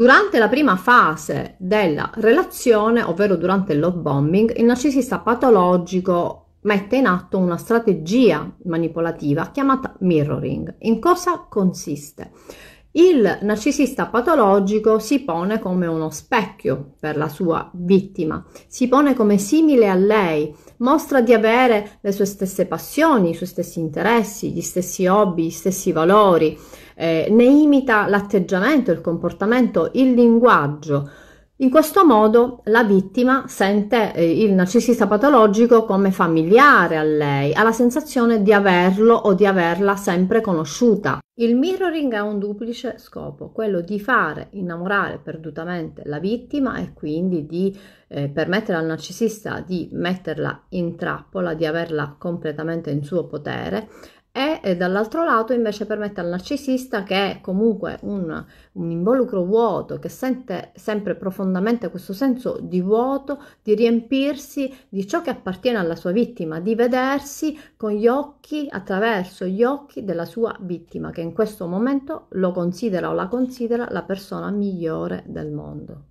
Durante la prima fase della relazione, ovvero durante il love bombing, il narcisista patologico mette in atto una strategia manipolativa chiamata mirroring. In cosa consiste? Il narcisista patologico si pone come uno specchio per la sua vittima, si pone come simile a lei, mostra di avere le sue stesse passioni, i suoi stessi interessi, gli stessi hobby, gli stessi valori eh, ne imita l'atteggiamento, il comportamento, il linguaggio. In questo modo la vittima sente eh, il narcisista patologico come familiare a lei, ha la sensazione di averlo o di averla sempre conosciuta. Il mirroring ha un duplice scopo, quello di fare innamorare perdutamente la vittima e quindi di eh, permettere al narcisista di metterla in trappola, di averla completamente in suo potere e dall'altro lato invece permette al narcisista che è comunque un, un, involucro vuoto, che sente sempre profondamente questo senso di vuoto, di riempirsi di ciò che appartiene alla sua vittima, di vedersi con gli occhi, attraverso gli occhi della sua vittima, che in questo momento lo considera o la considera la persona migliore del mondo.